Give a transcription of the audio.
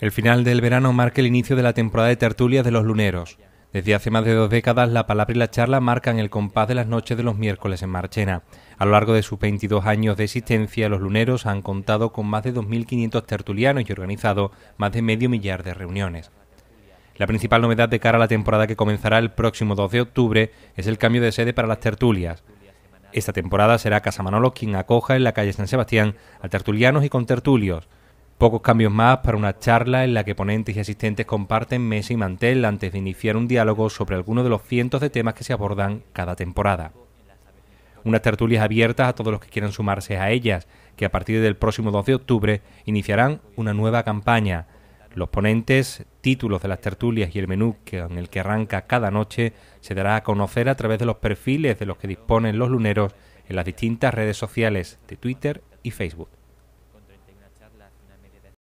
El final del verano marca el inicio de la temporada de tertulias de los luneros. Desde hace más de dos décadas, la palabra y la charla marcan el compás de las noches de los miércoles en Marchena. A lo largo de sus 22 años de existencia, los luneros han contado con más de 2.500 tertulianos y organizado más de medio millar de reuniones. La principal novedad de cara a la temporada que comenzará el próximo 2 de octubre es el cambio de sede para las tertulias. Esta temporada será Casa Manolo quien acoja en la calle San Sebastián a tertulianos y con tertulios, Pocos cambios más para una charla en la que ponentes y asistentes comparten mesa y mantel antes de iniciar un diálogo sobre alguno de los cientos de temas que se abordan cada temporada. Unas tertulias abiertas a todos los que quieran sumarse a ellas, que a partir del próximo 2 de octubre iniciarán una nueva campaña. Los ponentes, títulos de las tertulias y el menú en el que arranca cada noche se dará a conocer a través de los perfiles de los que disponen los luneros en las distintas redes sociales de Twitter y Facebook.